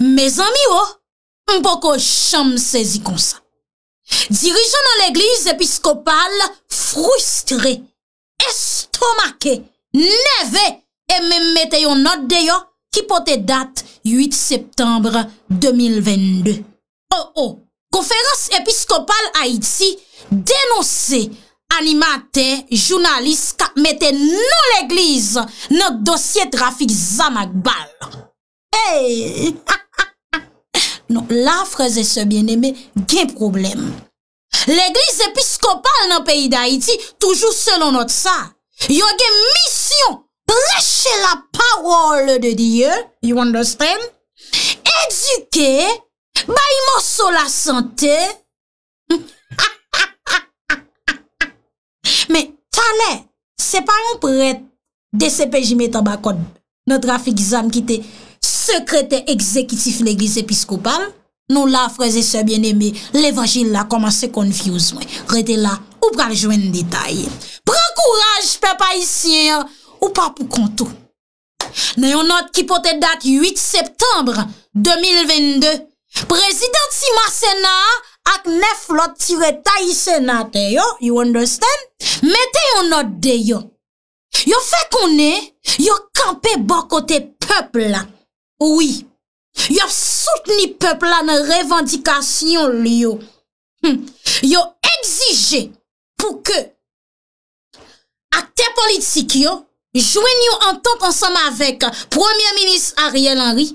Me zami yo, mpoko chanm sezi kon sa. Dirijon nan l'Eglise Episkopal, frustre, estomake, neve, eme meteyon not deyo ki pote dat 8 Septembre 2022. Oh oh, Konferans Episkopal Haïti denonse animate jounalist ka meteyon nan l'Eglise nan dosye trafik Zama Gbal. Ah, Non, la fraze se bien eme gen problem. L'Eglise episkopal nan peyi d'Haïti, toujou se non not sa. Yo gen misyon, breche la parol de Diyo, you understand? Eduke, ba imoso la sante. Me, tane, se pa yon prete, de se peji me tabakot, no trafik zan ki te... sekrete ekzekitif l'Eglise Episkopal, nou la freze se bien eme, l'Evangile la koman se konfuse, rete la, ou pral jwen detay. Pran kouraj, pepa isyen yo, ou pa pou kontou. Neyon not ki pote dat 8 septembre 2022, prezident si masena, ak neflot tiret ta isena te yo, you understand? Meteyon not deyo, yo fe konen, yo kampe bokote pepl la, Ouwi, yo souten ni pepla nan revendikasyon li yo. Yo exije pou ke akte politik yo, jwen yo antant ansama vek Premier Minist Ariel Henry,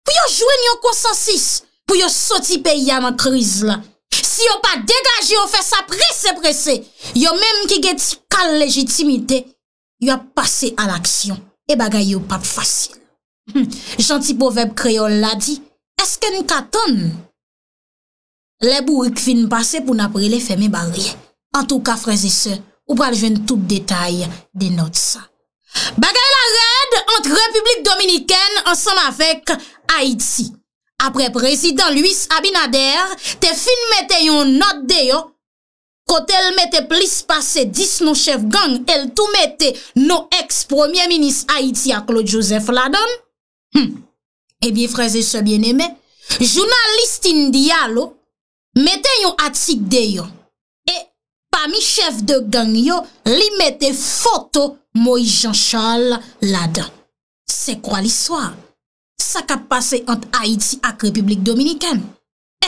pou yo jwen yo konsensis pou yo soti peya nan kriz la. Si yo pa degaje yo fe sa prese prese, yo menm ki geti kal legitimite, yo pase al aksyon e bagay yo pa fasil. Hmm. Janti poveb kreol la di Esken katon Le burik fin pase pou napri le feme bari En tou ka freze se Ou pral jwen tout detay de not sa Bagay la red Ant republik dominiken Ansem avek Haiti Apre prezident Luis Abinader Te fin mette yon not de yo Kot el mette plis pase Dis nou chef gang El tou mette nou ex premier minis Haiti a Claude Joseph Ladon Hm. Ebi eh freze se bieneme Jounalistin diya lo Meten yon atik deyo E pa mi chef de gang yo Li meten foto Moi Jean Charles Lada Se kwa liswa? Sa ka pase ant Haiti ak Republik Dominikane?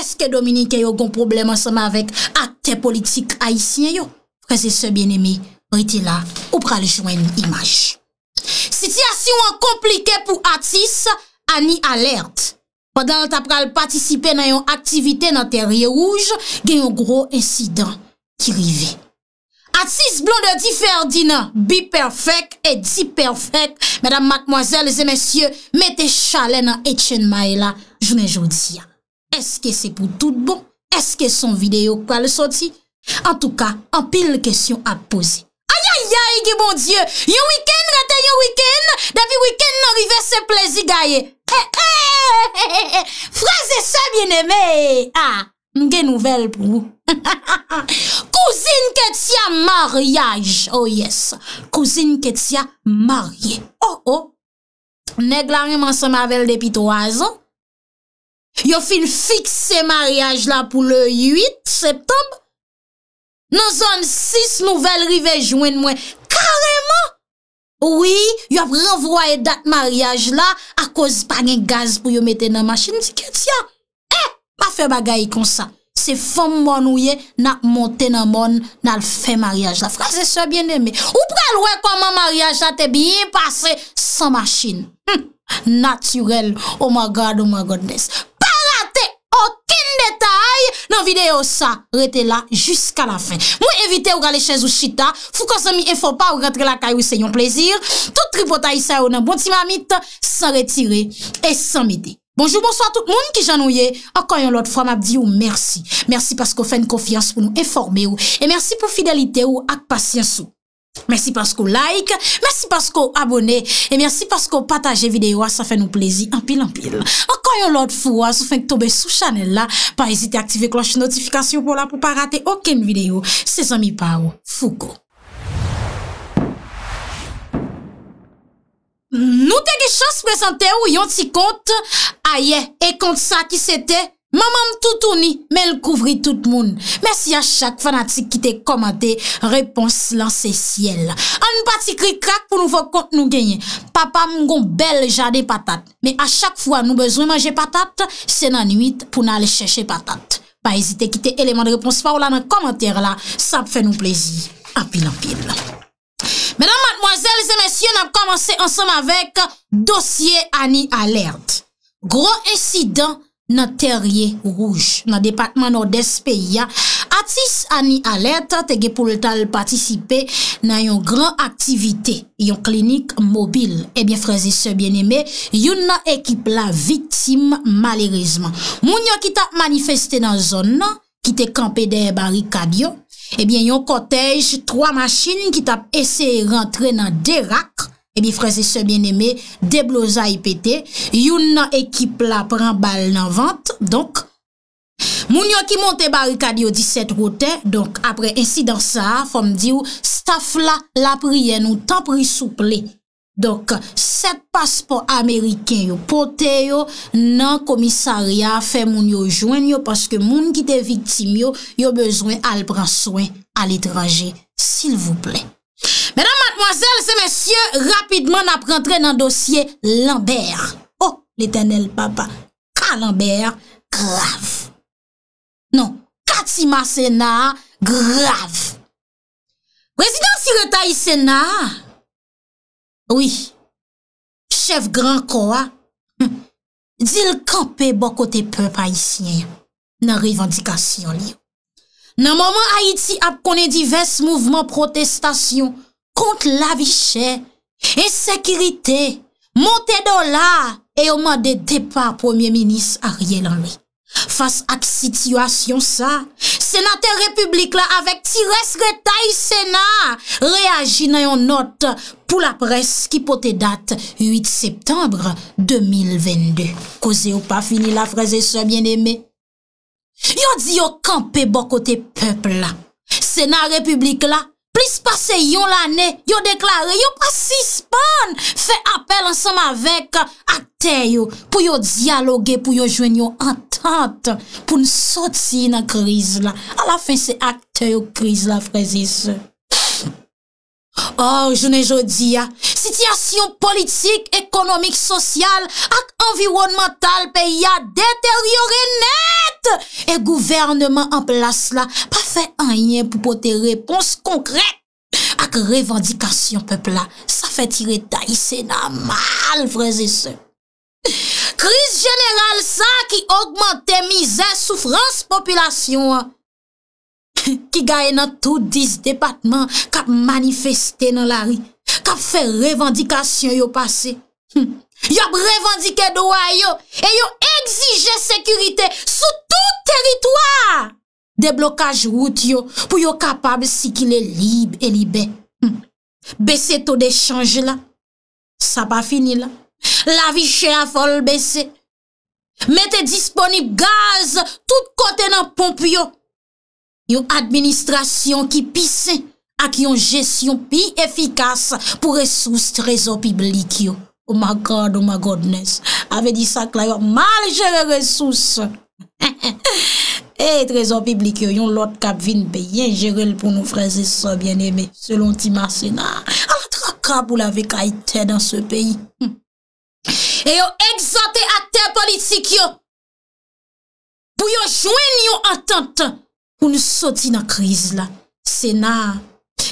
Eske Dominike yo gon problem Anseman vek ak te politik Haitien yo? Freze se bieneme Ou prale jwen imaj Siti Mwen komplike pou Atis, an ni alert. Padan l tap pral patisipe nan yon aktivite nan terye rouge, gen yon gro insidan ki rive. Atis Blondie Ferdinand, bi perfek et di perfek. Madame, mademoiselles et messieurs, mette chale nan Etienne Maela, jme jodi ya. Eske se pou tout bon? Eske son video kwa le soti? En tou ka, an pil le kesyon ap pose. Ayayi ki bon die, yon wiken rate yon wiken, depi wiken nan rive se plezi gaye. Fraze sa mwen eme. Ha, mge nouvel pou. Kouzin ketia maryaj. Oh yes, kouzin ketia maryaj. Oh oh, neg lari man se mabel depi to azo. Yo fin fik se maryaj la pou le 8 septembre. nan zon 6 nouvel rivejwen mwen, kareman, oui, yop renvwa e dat maryaj la, a koz pa gen gaz pou yo mette nan masjin, dike tia, eh, ma fe bagay kon sa, se fom moun ouye, nan monte nan moun, nan fe maryaj la, frase se bien deme, ou prel we kon moun maryaj la, te biye pase, san masjin, hmm, naturel, oh my god, oh my godness, mwen, nan videyo sa rete la jusqu'a la fin. Mwen evite ou gale chenj ou chita, fou kon se mi enfon pa ou rentre la kay ou se yon plezir, tout tripotay sa ou nan bonti mamit, san retire et san mide. Bonjour, bonsoir tout moun ki jan ou ye, akoyon lot, fwa mabdi ou mersi. Mersi pasko fèn konfians pou nou enforme ou, e mersi pou fidelite ou ak pasyans ou. Mèsi paskou like, mèsi paskou abonè, e mèsi paskou pataje videyo a sa fè nou plezi anpil anpil. Ankoyon lòd fwo a sou fènk tobe sou chanel la, pa ezite aktive kloche notifikasyon pou la pou pa rate okèm videyo. Se zanmi pa wou, fugo. Nou te gè chans prezante wou yon ti kont, a ye, e kont sa ki sete? Mamam toutouni, men kouvri tout moun. Mèsi a chak fanatik ki te komante, repons lan se siel. An nou pati kri krak pou nou fok kont nou genye. Papa moun goun bel jade patat. Mè a chak fwa nou bezoun manje patat, se nan nuit pou nan alè chèche patat. Pa ezite ki te eleman de repons pa ou lan nan komante la, sap fè nou plezi. Apil apil. Mèdan matmoazèl, zè mèsyon, ap komanse ansèm avèk dosye ani alèrd. Gro ensidant, Nan terye rouj, nan depakman ou despe ya Atis an ni alerta tege pou letal patisipe nan yon gran aktivite Yon klinik mobil, ebyen eh freze se bieneme Yon nan ekip la vitim malerizman Moun yon ki tap manifeste nan zon nan, ki te kampe de barikadyon Ebyen eh yon kotej, 3 machin ki tap ese rentre nan derak Ebi freze se bien eme, debloza i pete, yon nan ekip la pran bal nan vante, moun yo ki monte barikad yo 17 roten, apre insi dansa a, fom di ou, staf la la priye nou tan pri souple. Donk, set paspor Amerike yo, pote yo nan komisaria fe moun yo jwen yo, paske moun ki te viktim yo, yo bezwen al pran swen al etraje, sil vou plek. Mèdam matmoazèl, se mèsyè, rapidman ap rentre nan dosye Lambert. Oh, l'Eternel Papa, kal ah, Lambert, grav. Non, Katima Sena, grav. Prezidenti retaï Sena, oui, chef grand kwa, dil kampe bo kote pe païsien nan revendikasyon li. Nan mouman Haiti ap konen divers mouvment protestasyon, kont la vi chè, e sekirite, monte do la, e oman de te pa Premier Minis a rye lan li. Fas ak situasyon sa, Senate Republik la, avek ti reskretay Sena, reagi nan yon not pou la pres ki pote dat 8 Septembre 2022. Koze ou pa fini la fraze se bien eme? Yo di yo kampe bokote pepl la. Sena Republik la, Dispase yon lanè, yon deklare, yon pasispane. Fè apel ansèm avèk akter yon pou yon diyaloge, pou yon jwen yon entante. Poun sot si yon kriz la. A la fin se akter yon kriz la, Frésis. Or, oh, jounen jodi ya, sityasyon politik, ekonomik, sosyal ak environmantal peyi ya deteryore net. E gouvernman an plas la pa fe anyen pou pote repons konkre ak revandikasyon pepla. Sa fe tiret ta yise nan mal vreze se. Kris jeneral sa ki augmente mize soufrans populasyon. Ki gaye nan tout dis depatman kap manifeste nan la ri. Kap fe revandikasyon yo pase. Yo ap revandike dowa yo. E yo egzije sekurite sou tout teritoa. De blokaj wout yo pou yo kapab si ki le libe e libe. Bese to de chanje la. Sa pa fini la. La vi che a fol bese. Mete disponib gaz tout kote nan pomp yo. Yon administrasyon ki pise ak yon jesyon pi efikas pou resous trezor piblik yo. Oh my God, oh my Godness, ave di sak la yo mal jere resous. E eh, trezor piblik yo, yon lot kap vin beyen jere l pou nou freze sa bien eme. Selon ti mase na, ala trakab ou la vek a ite dan se peyi. Hmm. E yo egzante a te politik yo. Pou yo jwen yon atentan. pou nou soti nan kriz la, sena,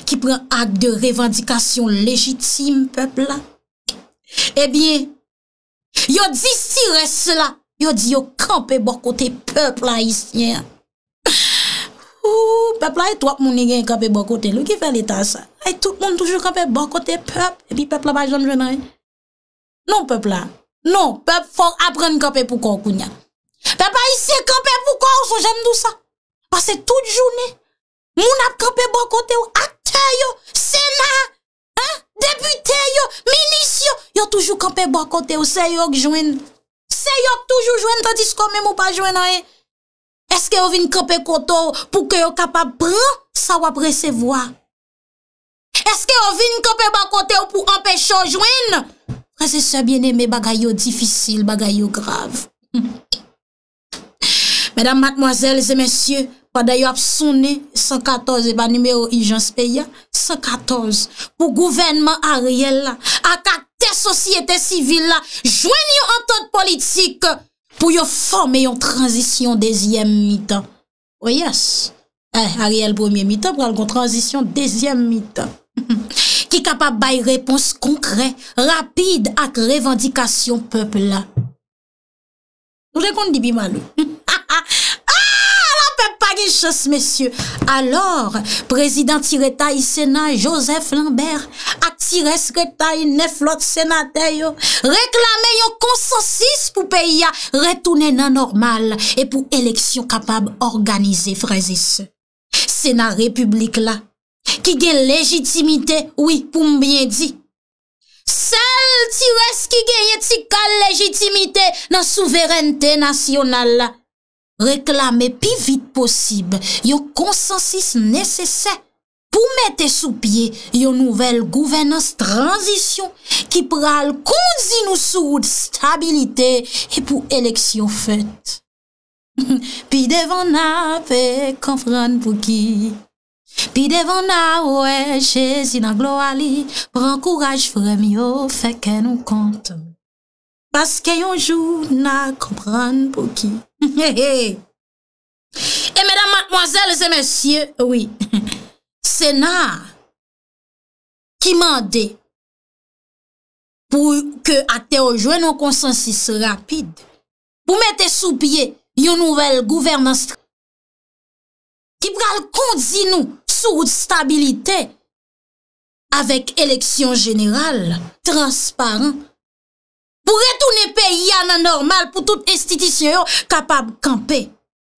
ki pren ak de revendikasyon lejitim, pep la, e eh bie, yo di si res la, yo di yo kampe bokote, pep la, is nye, pep la, e twak moun e gen kampe bokote, lou ki fel etan sa, e tout moun toujou kampe bokote, pep, e pi pep la ba jom jenay, non pep la, non, pep fok apren kampe bokote, pep la, is nye kampe bokote, sou jen dou sa, Basè tout jounè, moun ap kope bo kote ou, akter yo, sena, debute yo, minis yo, yo toujou kope bo kote ou, se yo k jwen. Se yo k toujou jwen, ta disko mè mou pa jwen anè. Eske yo vin kope kote ou pou ke yo kapap brin sa wap resevoa. Eske yo vin kope bo kote ou pou anpech yo jwen. Prese se bien eme bagay yo difisil, bagay yo grav. pa dayo ap souni 114 e pa nime yo i jan spe ya, 114, pou gouvenman a riel la, ak ak te sosyete sivil la, jwen yo an ton politik, pou yo fome yon transisyon dezyem mitan. O oh, yes, eh, a riel pwemye mitan, pral kon transisyon dezyem mitan. Ki kapap bay repons konkre, rapide ak revendikasyon peple la. Tou dekoun di bi malou. Alor, prezidenti reta yi sena Joseph Lambert ak ti res reta yi neflot senateyo Reklame yon konsosis pou peya retounen nan normal e pou eleksyon kapab organize freze se Sena republik la, ki gen legitimite wik pou mbyen di Sel ti res ki gen yeti kal legitimite nan souverente nasyonal la Reklame pi vit posib yo konsensis nesesè pou mette sou pie yo nouvel gouvenans transisyon ki pral konzi nou soud stabilite e pou eleksyon fèt. Pi devan na pe konpran pou ki. Pi devan na ouè jèzi nan glo ali. Pran kouraj vremyo fèkè nou kont. Paske yon joun nan konpran pou ki. Et mesdames, mademoiselles et messieurs, Senat ki mande pou ke ate ojwen nou konsensis rapide, pou mette sou pie yon nouvel gouvernance ki pral kondi nou sou stabilite avèk eleksyon jeneral transparent Pou retounen pe, yana normal pou tout estitisyon yo kapab kampe.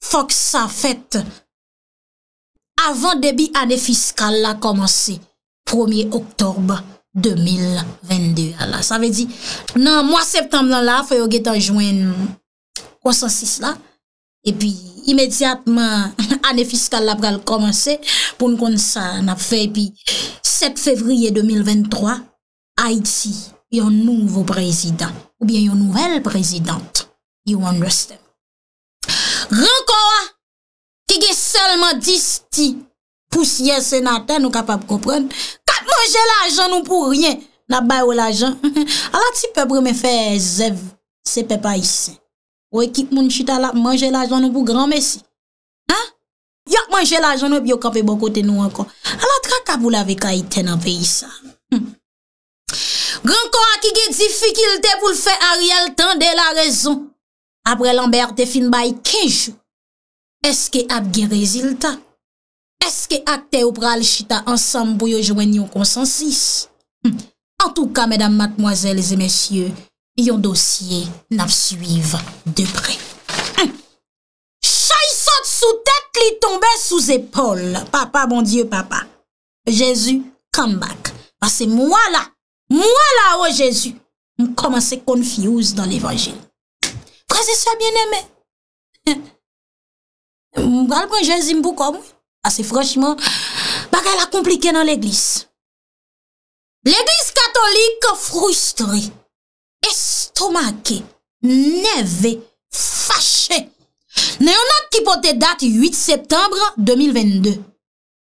Fok sa fèt. Avant debi ane fiskal la komanse, 1er oktob 2022. Sa ve di, nan mwa septemblan la, fè yo getan jwen 306 la, e pi imediatman ane fiskal la pral komanse, pou nou kon sa nap fè. E pi, 7 fevriye 2023, Haïti, yon nouvo prezident, ou bien yon nouvel prezident. You understand? Rankoa, ki ge selman dis ti pousye se nan ten, nou kapap kopren, kat manje la jan nou pou ryen, nan bay ou la jan. Ala ti pebre me fe Zev, se pepa isi. Ou ekik moun chita la manje bon la jan nou pou gran mesi. Ha? Yok manje la jan nou pou yon kape bon kote nou ankon. Ala tra ka vou la ve ka ite nan ve yisa. Gran kon akige difikilte pou l'fe a real tan de la rezon. Apre lamberte fin bay kejou. Eske apge rezilta? Eske akte ou pral chita ansam pou yo jwen yon konsensis? En tou ka, medam matmoazel, les emensye, yon dosye nan suive depre. Chayisot sou tet li tombe sou zepol. Papa, bon dieu, papa. Jezu, come back. Pase mwa la. Mwa la o Jezu, mkoman se konfiyouz dan evanjil. Prese se a bien eme. Mwal mwen Jezi mpou kom, ase franchman, baga la komplike nan l'eglis. L'eglis katolik frustre, estomake, neve, fache. Ne yon an ki pote date 8 septembre 2022.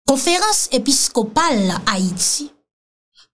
Konferans episkopal a Iti.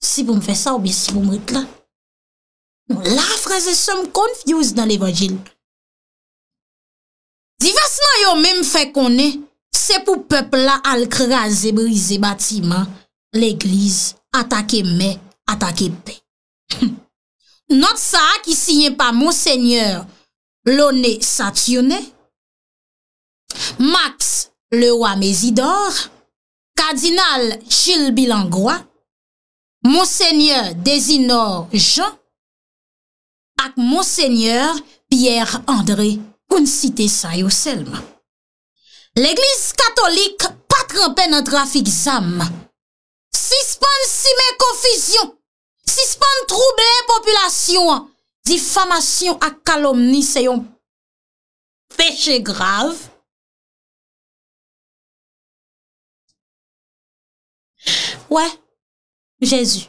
Si pou m fè sa ou bè si pou m rite la? La fraze se m konfuse dan l'Evangile. Divasman yo mè m fè konè, se pou pepl la al krasè, brise batiman, l'Eglise atake mè, atake pè. Not sa a ki si yè pa Monseigneur Lone Satyone, Max le Ouamezidor, Kardinal Gilles Bilangwa, Monseigneur Désinor Jean ak Monseigneur Pierre André Kounsite Sayoselma. L'Eglise Katolik patranpe nan trafik zam. Sispan sime konfisyon, sispan trouble populasyon, difamasyon ak kalomni seyon. Fèche grave. Wè. Jezu.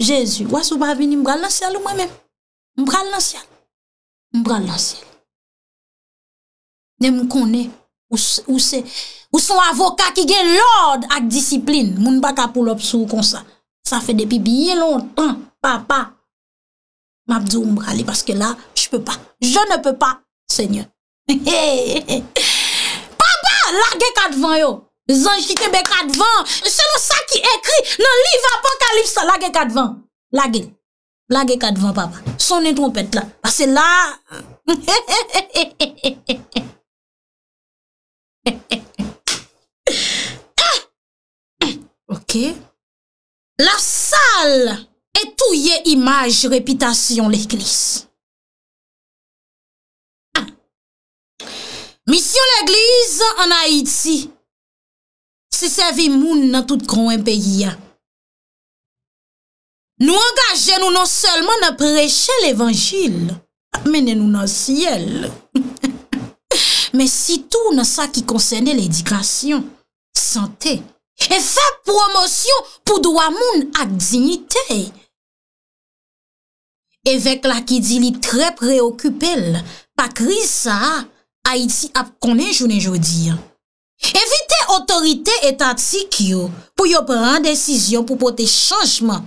Jezu. Ou asou ba avini mbral nan sèl ou mwen mèm? Mbral nan sèl. Mbral nan sèl. Nem m konè. Ou se. Ou son avoka ki gen lòrd ak disiplin. Moun baka pou lòp sou kon sa. Sa fè depi biye lòntan. Papa. Mabdou mbrale. Paske la, jpe pa. Je ne pe pa. Sènyon. Papa. Large ka devan yo. Zanj ki kebe kadvan. Se lan sa ki ekri. Nan li va pa kalif sa. Lage kadvan. Lage. Lage kadvan papa. Sonen trompet la. Basse la. Ok. La sal. Etouye imaj repitasyon le glis. Ah. Mission le glis an Haiti. se seve moun nan tout konwen peyi ya. Nou angaje nou nan selman nan preche l'Evangil, menen nou nan siyel. Men si tou nan sa ki konsene l'edikasyon, sante, e fa promosyon pou doa moun ak dignite. E vek la ki di li tre preokupel, pa kri sa a iti ap konen jounen jodi ya. Evite otorite etatik yo pou yo pran desisyon pou pote chanjman.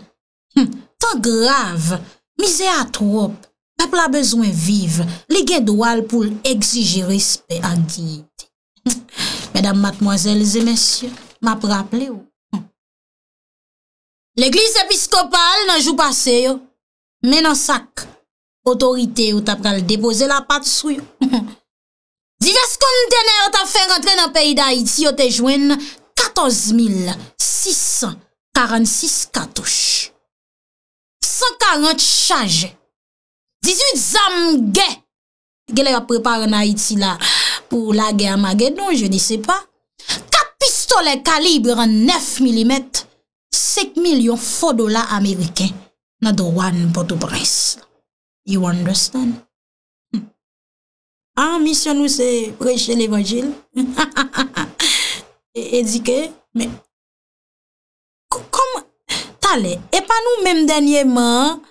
Hm, tan grave, mizeatrop, pepla bezwen vive, li gen dwal pou l'exige respect anginite. Hm, Medam matmoazelze, mensyon, map rapple yo. Hm. L'eglise episkopal nan jou pase yo, menan sak otorite yo tap pral depoze la pat sou yo. Divers kondene yo ta fe rentre nan peyi da Haiti yo te jwen 14,646 katouche. 140 chaje. 18 zamge. Gele yo prepare nan Haiti la pou la ge a ma ge nou, je ne se pa. 4 pistole kalibre 9 mm. 5 milyon fotola Ameriken. Another one for the price. You understand? an ah, misyon nou se prejè l'évangil, edike, e men, kom, talè, epa nou menm denye men,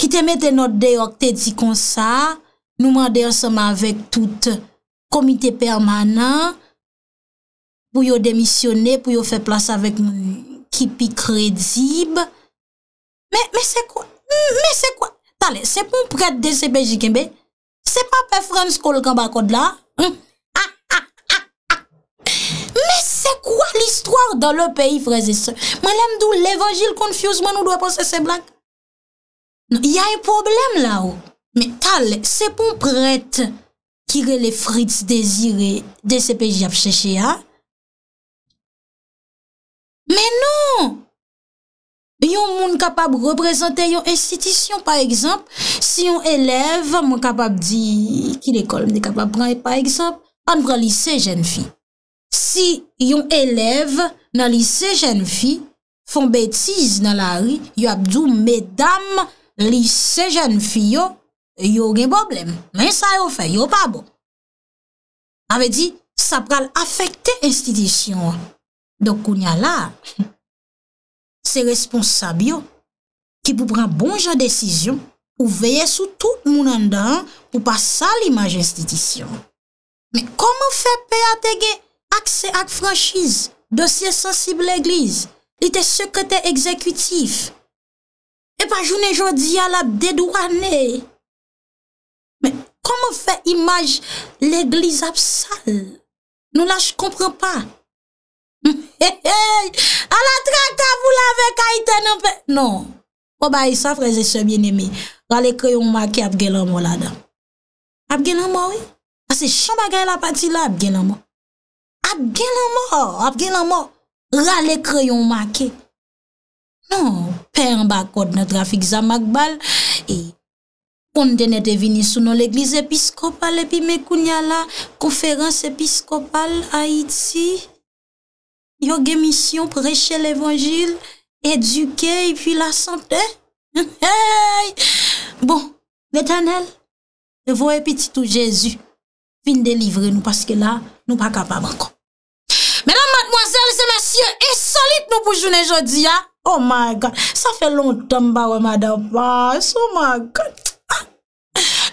ki te mette not deyo, te di kon sa, nou menm deyo seman vek tout, komite permanan, pou yo demisyone, pou yo fe plas avèk, ki pi kredib, men, men se kwa, men se kwa, talè, se pou mprede desè bejike, men, Se pa pe frans kol kamba kod la? Ah, ah, ah, Me se kwa l'histoire dan le peyi freze se? Malem dou l'evangil konfiusman ou dwe panse se blanke? Non, y a yon problem la ou? Me tal, se pon pret kire le frits dezire de se peyi jav cheshe ya? Me non! Non! Yon moun kapab reprezenten yon institisyon, par ekzamp, si yon elev moun kapab di ki dekol moun dekapab pran, par ekzamp, an pran lise jen fi. Si yon elev nan lise jen fi fon betiz nan la ri, yo abdou medam lise jen fi yo, yo gen boblem. Men sa yo fe, yo pa bo. A ve di, sa pral afekte institisyon. Dok koun ya la. Se responsabyo Ki pou pran bon jan desisyon Ou veye sou tout moun an dan Ou pa sa li majestitisyon Men koman fe pe a te gen Akse ak franschize Dosye sensib le glise Li te sekrete ekzekutif E pa jounen jodi A la dedouane Men koman fe imaj Le glise ap sal Nou la j kompran pa He he Non, pou ba yisa freze sebyen eme, rale kreyon make ap genan mo la dam. Ap genan mo we? Ase chan bagay la pati non, la ap genan mo. Ap genan mo, ap genan mo, rale kreyon make. Non, pen bakot na trafik zamak bal, e kontenete vini sou nan l'Eglise Episkopal epi Mekunyala, Konferans Episkopal, Haiti, yo gemisyon preche l'Evangil, Eduke, epi la sante. Bon, l'Eternel, devou epiti tou Jezu, fin de livre nou, paske la nou pa kapab ankon. Mèdam madmoazèl, se masye, esolite nou pou jounen jodi, ha? Oh my God, sa fe lontan ba wè madame, ah, oh my God.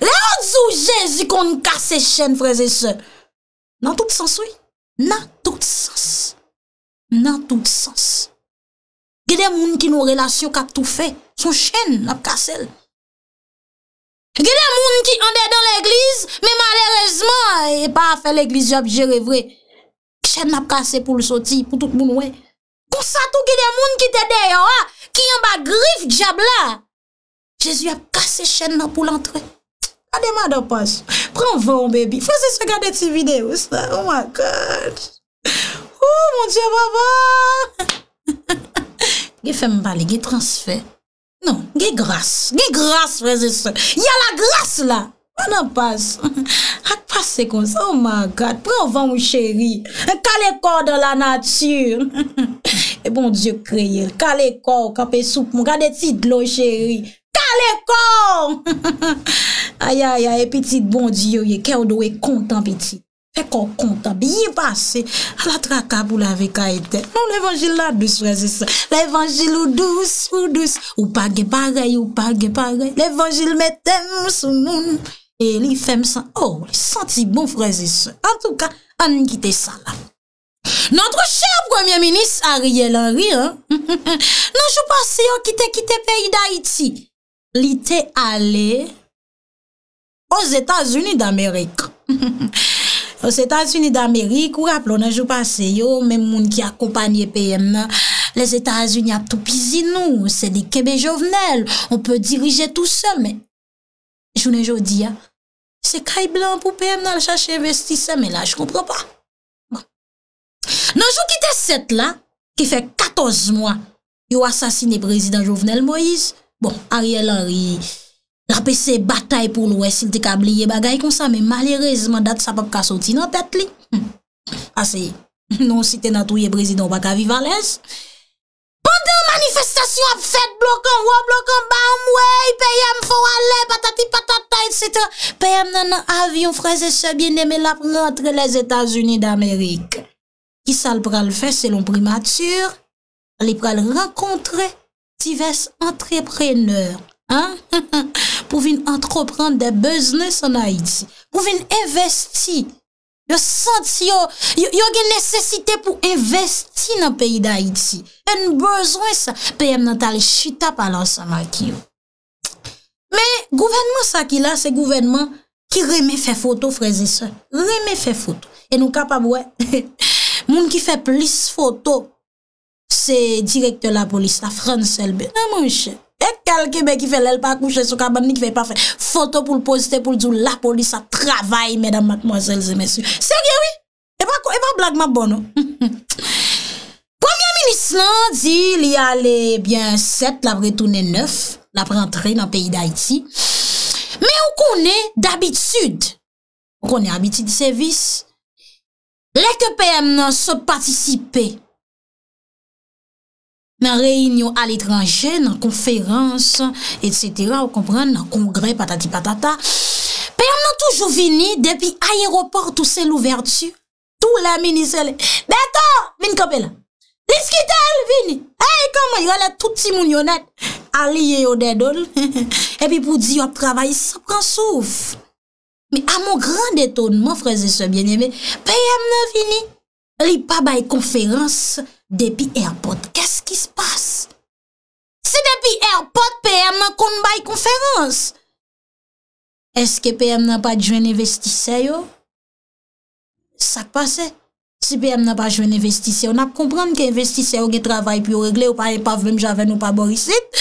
Le an zou Jezu kon kase chen freze se. Nan tout sens, oui? Nan tout sens. Nan tout sens. Gede moun ki nou relasyon kap tou fe, sou chen ap kasel. Gede moun ki ande dan l'eglize, me malerezman, e pa afe l'eglize, jop jere vre. Chen ap kase pou l'soti, pou tout moun we. Kousa tou gede moun ki te deyo, ki yon ba grif jabla. Jezu ap kase chen na pou l'entre. Adema do pas. Pren voun bebi. Fase se gade ti video sa. Oh my god. Oh mon dieu baba. Ge fe mbale, ge transfer. Non, ge gras. Ge gras, weze se. Ya la gras la. Anan pas. Ak pas se kons. Oh my God. Provan mou cheri. Kalekor de la natyur. E bon dieu kreyel. Kalekor. Kapesoup mou. Gade tit lo cheri. Kalekor. Ayayay. E pitit bon dieu ye. Kè ou do e kontan pitit. kon konta bi yi pase ala tra kabou la ve ka ete nou l'evangil la dous freze se l'evangil ou dous ou dous ou page parey ou page parey l'evangil metem sou moun e li fem san oh senti bon freze se an tou ka an yi kite sa la nantro chè premier minis a rye l'an rye nan jou pase yo kite kite peyi da iti li te ale os Etats-Unis d'Amerik he he he Os Etats-Unis d'Amerik, ou rappel, ou nanjou passe yo, men moun ki akompanye PM nan, les Etats-Unis ap tou pizi nou, se di kebe jovenel, on peut dirije tou seme. Jounen joudi, ya, se kay blan pou PM nan chache investi seme la, jou kompre pa. Nanjou bon. ki te set la, ki fe 14 mwa, yo asasine prezident jovenel Moïse, bon, Ariel Henry... Rapese batay pou lwes, il te kabliye bagay konsa, me malereze mandat sa pap kasoti nan tet li. Ase, ah, non si te natouye prezidon baka vivales. Pande an manifestasyon ap fet blokan, wop blokan, ba mwey, peyem fowale, batati patata, etc. Peyem nan nan avyon fraze se bieneme la prantre les Etats-Unis d'Amerik. Ki sal pral fese lon primatur, li pral rakontre tives entrepreneur. pou vin entrepren de beznes an Haiti, pou vin investi, yo senti yo, yo gen nesesite pou investi nan peyi d'Haiti, en bezwen sa, peyem nan tali chita palan sa maki yo. Me, gouvenman sa ki la, se gouvenman ki reme fe foto frezi sa, reme fe foto, en nou kapab we, moun ki fe plis foto, se direkte la polis, la fran selbe, a non, moun chek, Foto pou l'posite pou l'djou La polis a travay Mèdam matmoazèl zè mèsyou Serye wè Ewa blagman bon Premier ministre nan Di li alè 7 la bretounè 9 La pre-entré nan peyi d'Haïti Mè ou konè d'abitud Ou konè abitud di sevis Lè ke pèm nan se patisipè nan reynyon al etranje, nan konferans, etsetera, ou komprende, nan kongre, patati patata. Pe yon nan toujou vini, depi ayeroport ou se louvertu, tou la mini se le, be ato, vini kape la, litskite al vini, e, kama yon la touti mounyonat, aliye yon dedol, epi pou di yon ap travay, sa pran souf. Me a moun gran deton, moun freze se bienyeme, pe yon nan vini, Ri pa bay konferans depi Airpods. Kèsk ki s'passe? Se depi Airpods, PM nan kon bay konferans. Eske PM nan pa jwen investise yo? Sa k'passe? Se PM nan pa jwen investise yo, nan k'komprande ki investise yo ge travay pi yo regle, yo pari pa e vlem jave nou pa borisit,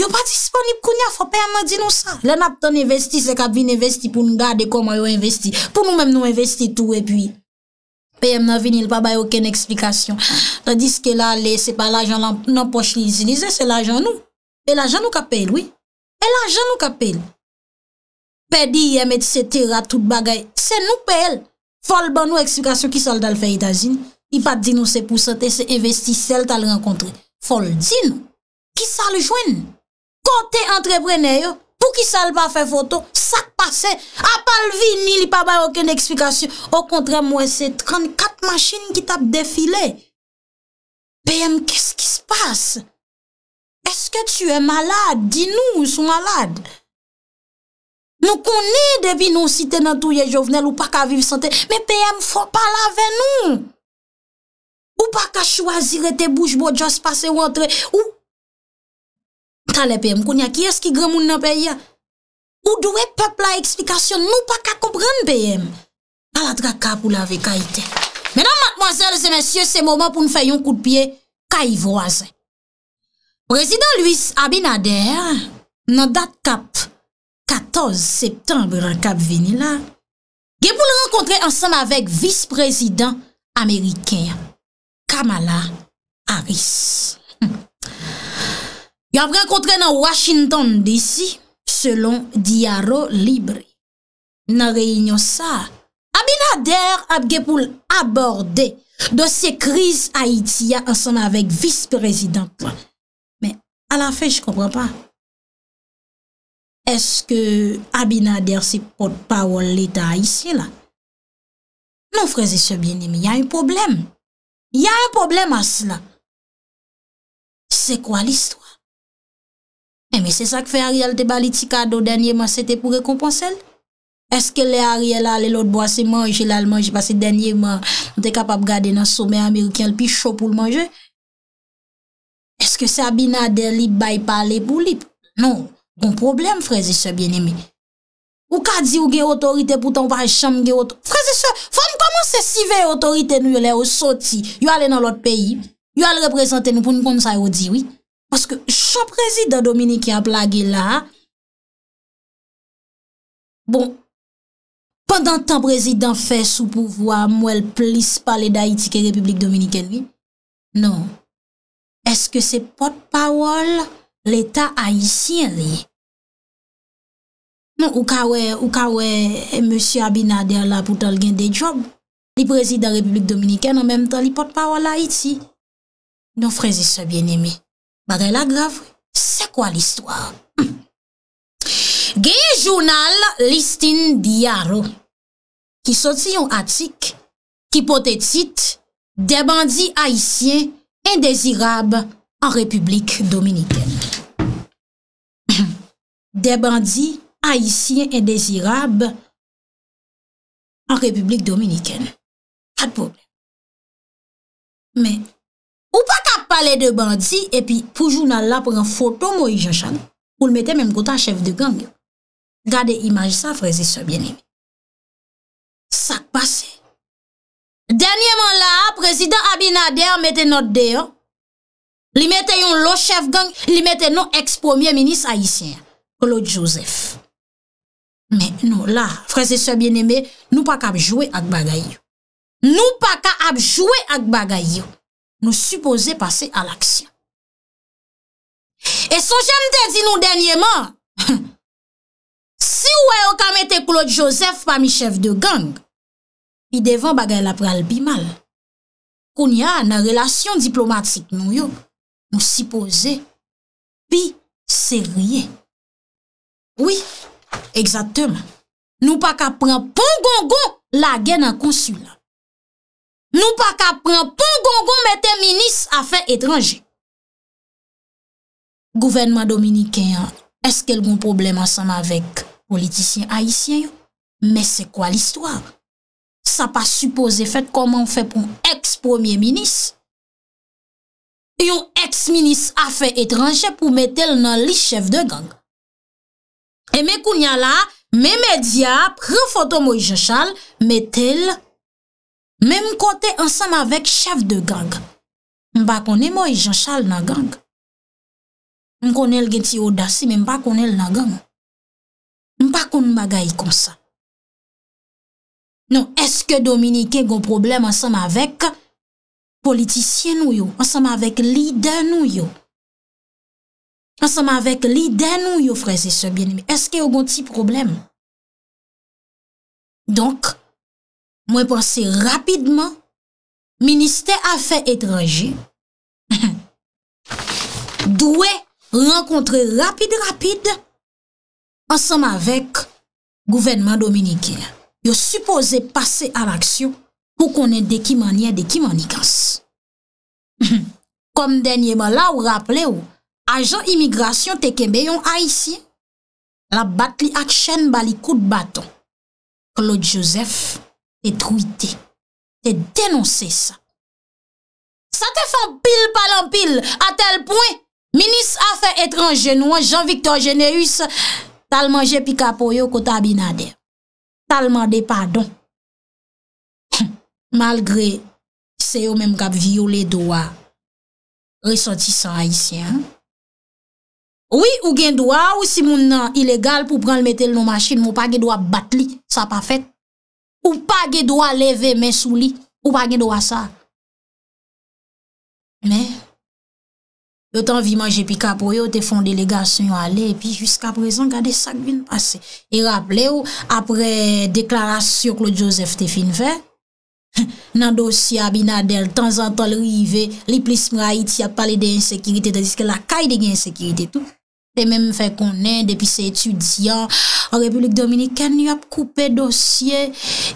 yo pati s'ponib kounyafo, PM nan di nou sa. Le nan ap ton investise, kap vin investi pou nou gade koman yo investi. Pou nou men nou investi tou e pi. Pè yèm nan vinil, pa bay ouken eksplikasyon. Ta diske la, lè, se pa l'ajan nan poch ni zinize, se l'ajan nou. E l'ajan nou ka pel, oui. E l'ajan nou ka pel. Pè di, yèm, et se tera, tout bagay, se nou pel. Fol ban nou eksplikasyon ki sol dal feyitazin. I pat di nou se pousate, se investi sel tal renkontre. Fol di nou. Ki sol jwen? Kon te entreprenè yo? Pou ki sal pa fe foto, sak pase. A pal vi, ni li pa bay akwen eksplikasyon. Ou kontre mwen, se 34 machin ki tap defile. PM, kesk ki se passe? Eske tu e malade? Di nou sou malade? Nou konen debi nou si te nan touye jovenel ou pa ka viv sante. Me PM, fwa pala ven nou. Ou pa ka chwazire te boujbo, jas pase ou entre. Ou... Kou nye ki eski gremoun nan peye Ou dwe pepla eksplikasyon Nou pa ka kompran peye Paladra kap ou la ve kaite Menan matmoazel zene sye Se moman pou nfe yon koupie Kaivwaze Prezident Louis Abinader Nan dat kap 14 septembre Gepou le renkontre ansan Avèk vice prezident Amerike Kamala Harris Kamala hm. Harris Yav renkontre nan Washington desi, selon Diaro Libre. Nan reynyon sa, Abinader apge pou l'aborde do se kriz Haitia ansan avèk vice-prezident. Mè, a la fè, j kompran pa. Eske Abinader se potpawol l'Etat Haitien la? Non freze se bien, y a yon problem. Y a yon problem asla. Se kwa l'histoire? Emi, eh, se sa ke fe ari al te bali ti kado denye man, se te pou rekompansel? Eske le ari al ale lout boase manje, lal manje, se denye man, nou te kapap gade nan soumen Amerikyan lpichou pou lmanje? Eske se abina de lip bay pale pou lip? Non, bon problem, freze se, bien emi. Ou ka di ou ge otorite pou ton vare cham ge otorite? Freze se, fon koman se si ve otorite nou yo le ou soti? Yo al enan lot peyi, yo al represente nou pou nou kon sa yo di, oui? Paske chan prezident Dominiki a plage la, bon, pandan tan prezident fè sou pouvoa, mwen plis pale da iti ke Republik Dominiken mi? Non. Eske se pot pawol l'Etat Haitien li? Non, ou kawe, ou kawe, e M. Abinader la pou tal gen de job, li prezident Republik Dominiken, an menm tan li pot pawol la iti. Non, prezident se bien eme. Badè la grav, se kwa l'histoire? Hmm. Gè yon jounal listin biyaro, ki soti yon atik, ki potetit, de bandi haisyen indezirab an republik dominiken. Hmm. De bandi haisyen indezirab an republik dominiken. Had poube. Men, Ou pa ka pale de bandi epi poujou nan la pregan foto mou i jachan pou l mette menm kota chef de gang. Gade imaj sa freze se bieneme. Sa kpase. Dernyeman la, prezident Abinader mette not deyo. Li mette yon lo chef gang li mette nou ex-premier minis haisyen, Claude Joseph. Men nou la, freze se bieneme, nou pa ka apjoue ak bagay yo. Nou pa ka apjoue ak bagay yo. nou suppose pase al aksyon. E so jem te di nou denyeman, si ouwe yo kamete koulot Josef pa mi chef de gang, pi devan bagay la pral bimal, kon ya nan relasyon diplomatik nou yo, nou suppose pi serye. Ouye, egzateman, nou pa ka pran pou gongo la gen an konsulat. Nou pa ka pren pou gongon metè minis a fè etranje. Gouvernman Dominiken, eske l goun problem asan avèk politisyen haisyen yo? Mè se kwa l istwa? Sa pa suppose fèt koman fè pou mèx premier minis? Yon mèx minis a fè etranje pou metè l nan li chèv de gang. E mè kounyan la, mè mè diap, renfoto mò i jè chal, metè l Mem kote ansam avèk chèv de gang. Mpa konen mo yon chal nan gang. Mpa konen gen ti odasi men mpa konen nan gang. Mpa konen bagay kon sa. Non, eske Dominike gon problem ansam avèk politisyen nou yo. Ansam avèk lider nou yo. Ansam avèk lider nou yo freze se bien. Eske yo gon ti problem. Donk. Mwen pase rapidman, minister afe etranji, dwe renkontre rapid-rapid, ansanm avek, gouvenman dominike. Yo suppose pase al aksyon, pou konen dekimanye, dekimanikas. Kom denye man la ou raple ou, ajan imigrasyon tekeme yon a isi, la bat li ak chen bali kout baton. Claude Joseph, Détruite. Te denonse sa. Sa te fan pil palan pil. A tel poin. Minis a fe etran genouan. Jean-Victor Geneus. Talman jepi kapoyo kota binade. Talman de padon. Malgre. Se yo menm kap viole doa. Resotisan haisyen. Ouye ou gen doa. Ou si moun nan ilegal pou pran l metel nou machin. Moun pa gen doa bat li. Sa pa fet. Ou pa gen do a leve men sou li, ou pa gen do a sa. Men, yo tan vi manje pi kapo yo, te fon delegasyon yo ale, pi jiska prezon gade sak bin pase. E rapple yo, apre deklarasyon klo Joseph te fin ve, nan dosye Abinadel, tan zan tol rive, li plis mra iti a pale de insekirite, ta diske la kay de gen insekirite tou. e mèm fè konè, depi se etudyan. An Republik Dominikèn, nou ap koupe dosye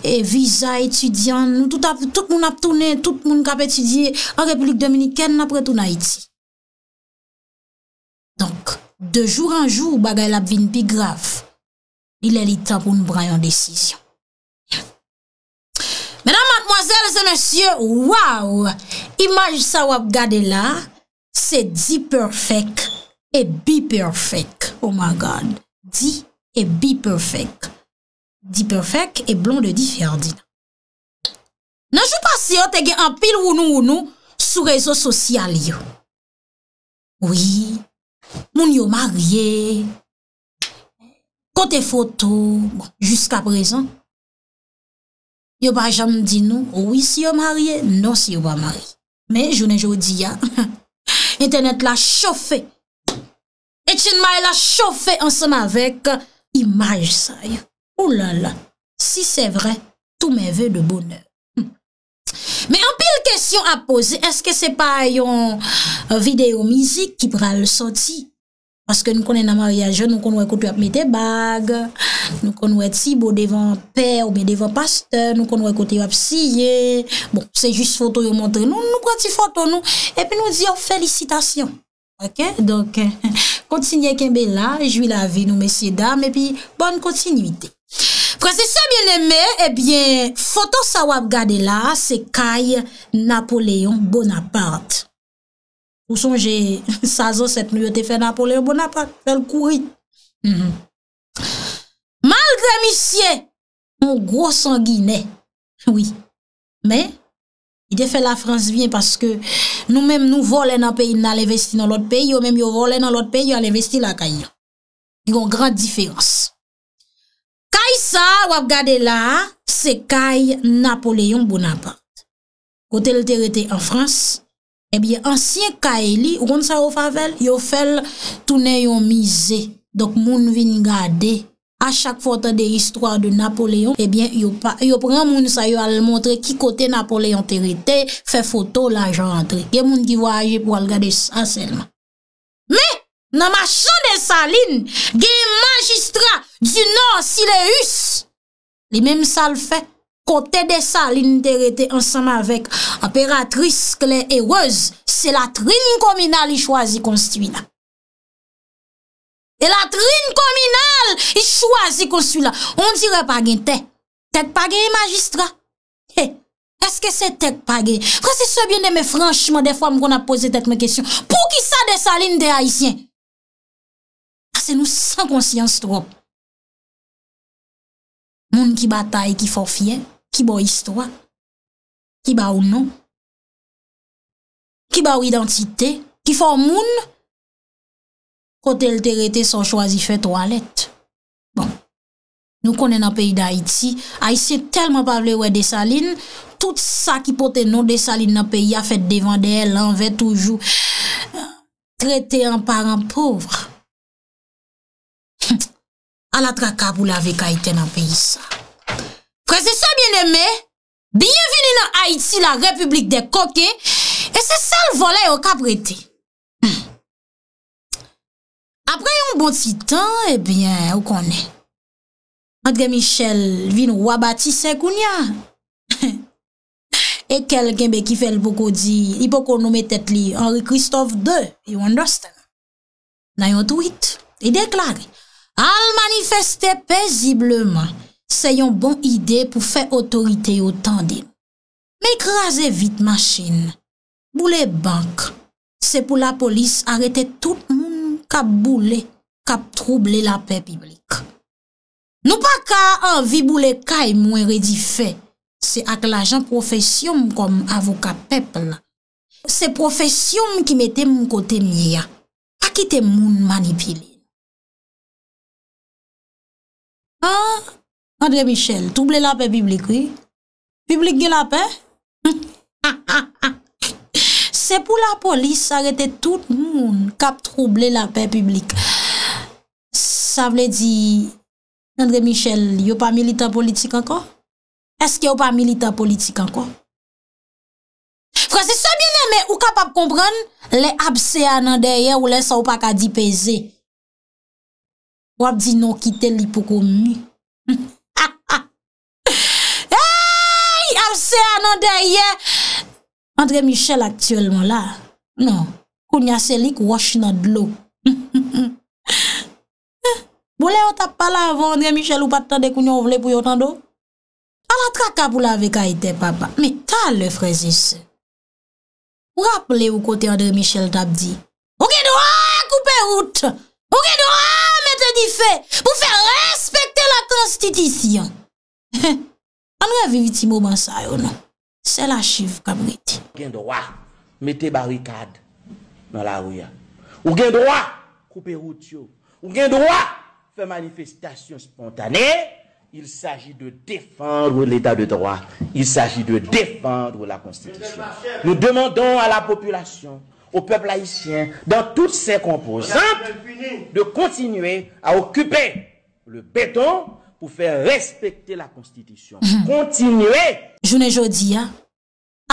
e viza etudyan. Tout moun ap tounè, tout moun kap etudye an Republik Dominikèn, napre tounè iti. Donk, de jour an jour, bagay lap vin pi graf. Li lè li tapoun bray an desisyon. Mèdan matmoazèl, se nòsyè, waw, imaj sa wap gade la, se di perfèk. E bi-perfek. Oh my God. Di e bi-perfek. Di-perfek e blon de di-ferdi. Nan jou pasyon te gen an pil wounou wounou sou rezo sosyal yo. Oui. Moun yo marye. Kote foto. Bon, Juska prezon. Yo ba jam di nou. Ou si yo marye. Non si yo ba marye. Men jounen joudiya. Internet la chofe. Et chen ma la chofe ansan avek Imaj sa yo Ou lala Si se vre Tou men ve de boner Men an pil kesyon a pose Eske se pa yon Videyo mizik ki pral soti Paske nou konen nan maryaje Nou konen wakote wap mete bag Nou konen wakote wap si bo devan Per ou be devan paste Nou konen wakote wap si ye Bon se jist foto yon montre Nou konen ti foto nou Epe nou di yo felicitasyon Ok? Donke He kontinye kembe la, jwi la vi nou mesye dam, epi bon kontinuité. Fransese eh bien eme, ebyen, fotosawab gade la, se kay Napoléon Bonaparte. Ou son jè, sazon set miyote fè Napoléon Bonaparte, fèl kouy. Mhm. Malgré misye, mou gros sanguine, oui, men, I de fe la Frans vyen paske nou menm nou vole nan peyi nan le vesti nan lot peyi, yo menm yo vole nan lot peyi, yo al le vesti la kanyan. Yo yon gran diferans. Kay sa wap gade la, se kay Napoleon Bonaparte. Kote l terete an Frans, ebi eh ansyen kay li, ou kon sa ou favel, yo fel toune yon mize, dok moun vin gade. A chak fote de istwa de Napoléon, ebyen eh yo preman moun sa yo al montre ki kote Napoléon terete, fe foto la jan antre. Gen moun ki waje pou al gade sa selman. Me, nan ma chan de Saline, gen magistra du non Sileus, li menm sa l fe, kote de Saline terete ansan avèk apératris klen ewez, se la trin komina li chwazi konsti wina. E la trin kominal, i chwazi konsulat. On dire pagin, te? Tek pagin e magistrat? Eh, te? Eske se tek pagin? Fransi sebyen de me franchman, defwa mkona pose tet me kesyon. Pou ki sa de salin de haisyen? Ase ah, nou san konsyans trop. Moun ki batay ki forfiyen, ki bo istwa, ki ba ou non, ki ba ou identite, ki for moun, kote l terete son chwazi fè toalet. Bon, nou konen an peyi da Haiti, a y se telman pavle wè de Saline, tout sa ki pote non de Saline na peyi a fèd devan de el, an vè toujou, tretè an paran povre. An hm. atrakap ou la vek a ite nan peyi sa. Prese so bienemme, biye vini nan Haiti la republik de koke, e se sal vole yo kap rete. Apre yon bon titan, ebyen, eh ou konen? Andre Michel, vin wabati sekounya. E kel genbe ki fel poko di, i poko noume tet li, Henri Christophe II, you understand? Nan yon tweet, e deklare, al manifeste pezibleman, se yon bon ide pou fe otorite yon tan din. Me ikraze vit masin. Bou le bank, se pou la polis arete tout moun. kap boulè, kap troublè la pè piblik. Nou pa ka an vi boulè kaj mwen redifè, se ak la jan profesyon kom avokat pepl, se profesyon ki metè mwen kote mwen ya, pa ki te moun manipilè. Ha? Ah, Andre Michel, troublè la pè piblik, oui? Piblik gen la pè? Ha! Ha! Ha! pou la polis, arrete tout moun kap trouble la pey publik. Sa vle di Andre Michel, yo pa militan politik anko? Eske yo pa militan politik anko? Fransi, sa bine mè ou kapap kompran le apse anan derye ou le sa ou pa ka di peze. Ou ap di nou kite li pou komi. Eyyy! Apse anan derye ou Andre Michel aktuelman la, nou, kou nyase li kou wach nan dlo. Bwole yo tap pala avon Andre Michel ou patande kou nyon vle pou yotando? A la traka pou la veka ite papa, mi ta le frezise. Ou rappele ou kote Andre Michel tap di, ou ki do a koupe route, ou ki do a mette di fe, pou fe respekte la konstitisyon. Andre vivi ti mouman sa yo nou. C'est la Kabriti. Vous avez droit dowa, mettre barricade dans la rue. Ou droit droit, couper route. Vous droit droit, faire manifestation manifestation spontanée. Il s'agit de défendre l'état de droit. Il s'agit de défendre la constitution. Nous demandons à la population, au peuple haïtien, dans toutes ses composantes, de continuer à occuper le béton pou fè respektè la konstitisyon. Mhm. Kontinue! Jounè jodi ya,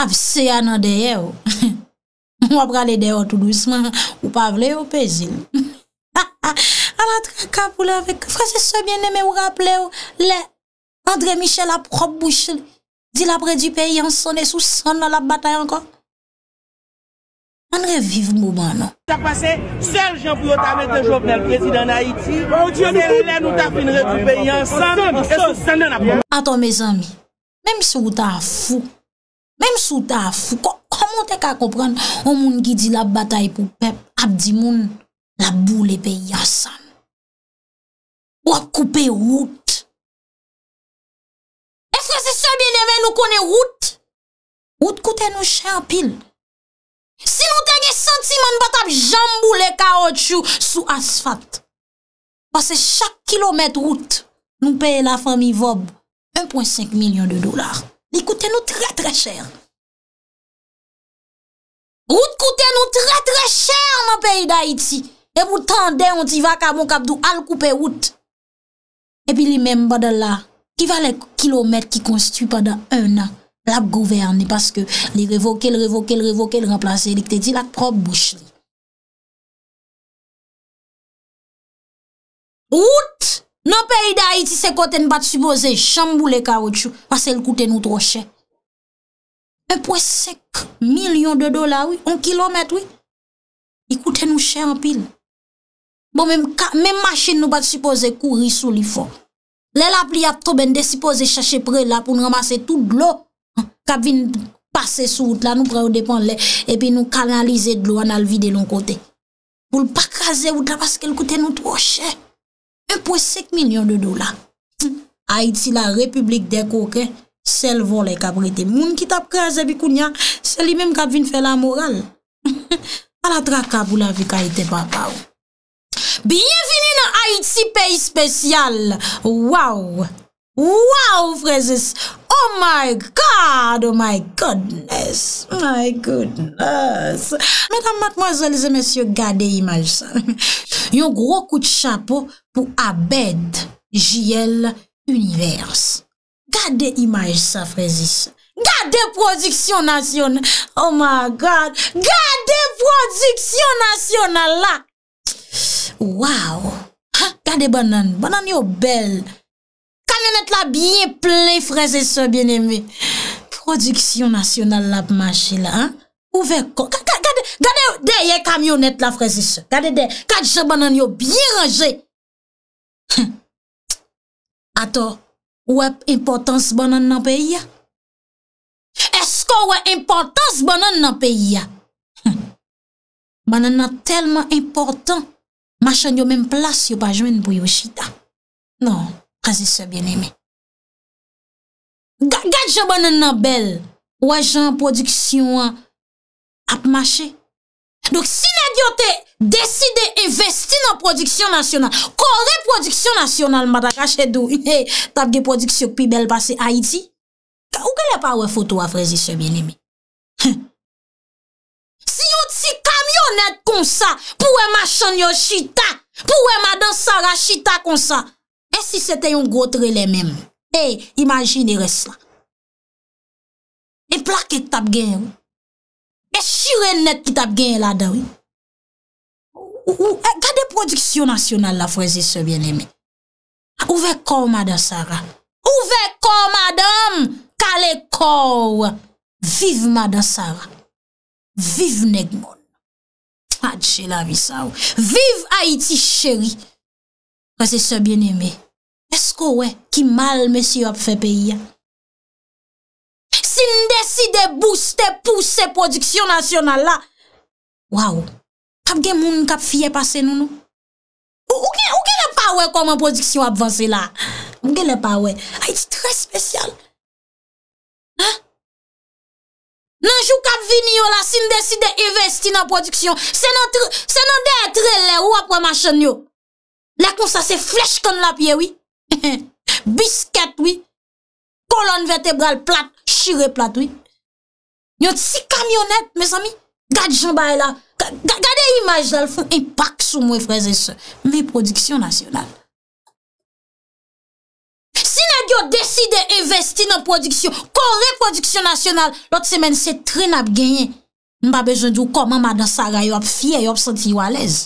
ap se ya nan deye yo. Mwa pralè deyo tout lousman, ou pavle yo pe zil. Ha ha, an atre kap ou lè, ah, ah, fwese se bien eme ou rap lè yo, lè, André Michel la prop bouchè, di la prè di peyi, an sonè sou sonè la batay ankon. An reviv mou ban nan. Aton me zami, mem se wou ta bon, a fou, mem se wou ta a fou, komon te ka kompran, wou moun giddi la batay pou pep, ap di moun, la bou le pe yasan. Wou a koupe wout. E fwa se sebi eleve nou kone wout, wout koute nou chen apil. Si nou tege sentiman bat ap jambou le kaotchou sou asfakt Basè chak kilomet route Nou peye la fami vob 1.5 milyon de dolar Li koute nou tre tre cher Route koute nou tre tre cher ma peye da iti E pou tande yon ti vaka moun kapdou al koupe route E pi li menm ba de la Ki vale kilomet ki konstu pa de 1 an l ap gouverni, paske li revoke, l revoke, l revoke, l remplase, li kte di l ak prob bouchli. Wout, nan peyi da iti se kote n bat suboze, chambou le karo chou, pasel koute nou troche. E pwe sek, milyon de dola, oui, on kilometre, oui, i koute nou che an pil. Bon, men machine nou bat suboze, kouri sou li fon. Le l ap li ap tobe, n desipoze chache pre la pou n ramase tout glop. Kap vin pase sou out la, nou pre ou depan le, epi nou kanalize dlo an alvi de loun kote. Boul pa kraze out la, paske l kote nou troche. Un po sek milyon de dola. Haïti la republik de koke, sel vol le kap rete. Moun ki tap kraze bi kounya, sel li menm kap vin fe la moral. A la traka pou la vi ka ite pa pa ou. Bienveni nan Haïti pey spesyal. Waw! Waw Frezis, oh my God, oh my Godness, my Godness. Metan matmazalize, monsye, gade imaj sa. Yon gro kout chapo pou Abed JL Universe. Gade imaj sa, Frezis. Gade Produksyon Nasyonal. Oh my God, gade Produksyon Nasyonal la. Waw, gade banan, banan yo bel sa. Kamyonet la byen pley freze se byen eme. Produksyon nasyonal la ap mache la, an? Ouveko. Kade, kade, kade, yon kamyonet la freze se. Kade, kade, kade se banan yon byen reje. Ato, wèp importans banan nan peyi ya? Esko wèp importans banan nan peyi ya? Banan nan telman importans. Machan yon men plas yon bajwen pou yon chita. Non. Frésil se bien emi. Gade joban en nan bel, wajan prodiksyon ap mache. Dok si neg yo te deside investi nan prodiksyon nasyonal, kore prodiksyon nasyonal, mada kache dou, tapge prodiksyon pi bel pase Haiti, ka ouke le pa we foto wajan Frésil se bien emi? Si yo ti kamyonet kon sa, pou we ma chan yo chita, pou we ma dansara chita kon sa, E si sete yon goutre lèmèm, e, imagine res la. E plakè k tap gen yon. E shire net k tap gen yon la da wè. Ou, ou, e, gade prodiksyon nasyonal la fwese se bè lèmèm. Ouve kor madame Sara. Ouve kor madame! Kale kor! Viv madame Sara. Viv negmon. Adjè la visaw. Viv Haiti chéri. Kwa se se byen eme, esko we ki mal mesi yo ap fe pe ya? Sin desi de booste pou se prodiksyon nasyonal la? Waw, kap gen moun kap fye pase nou nou? Ou gen le pa we konwen prodiksyon ap vansi la? Ou gen le pa we? A ah, iti tre spesyal. Nanjou kap vini yo la sin desi de investi nan prodiksyon, se nan detre le wap wè machan yo. Lè kon sa se flech kon la pie wè, bisket wè, kolon vertebral plat, chire plat wè. Yon si kamyonet, mes ami, gade jambay la, gade imaj dal fon, impak sou mwen freze se, mwen yon produksyon nasyonal. Si nan gyo deside investi nan produksyon, kon reproduksyon nasyonal, lot semen se tren ap genye, mwen pa bejoun di ou koman madan saray yo ap fye, yo ap santi yo alez.